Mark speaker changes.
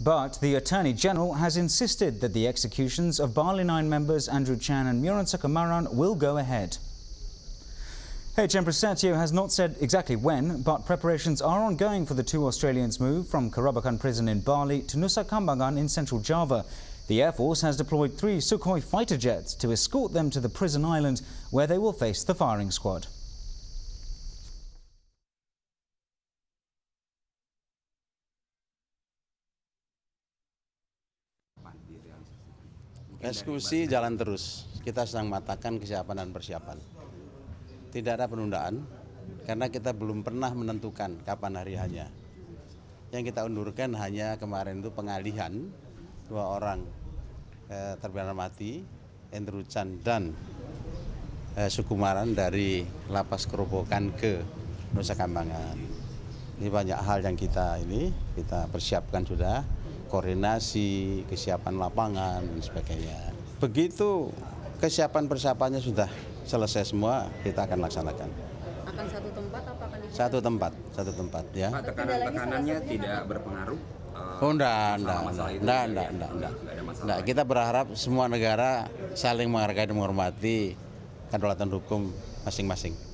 Speaker 1: But the Attorney General has insisted that the executions of Barley9 members Andrew Chan and Muran Sukamaran will go ahead. HM Prasetyo has not said exactly when, but preparations are ongoing for the two Australians' move from Karabakan prison in Bali to Nusa Kambangan in central Java. The Air Force has deployed three Sukhoi fighter jets to escort them to the prison island where they will face the firing squad. Eksekusi
Speaker 2: jalan terus. Kita sedang matakan kesiapan dan persiapan. Tidak ada penundaan karena kita belum pernah menentukan kapan hari hanya. Yang kita undurkan hanya kemarin itu pengalihan dua orang eh, terpidana mati, Andrew Chan dan eh, Sukumaran dari lapas kerobokan ke Nusa Kambangan. Ini banyak hal yang kita ini kita persiapkan sudah koordinasi, kesiapan lapangan, dan sebagainya. Begitu kesiapan persiapannya sudah selesai semua, kita akan laksanakan. Akan satu tempat apa akan Satu tempat, satu tempat ya. Pak, tekanan-tekanannya tidak berpengaruh? Eh, oh enggak, enggak, enggak, enggak, enggak, enggak, enggak, enggak. Kita berharap semua negara saling menghargai dan menghormati kedaulatan hukum masing-masing.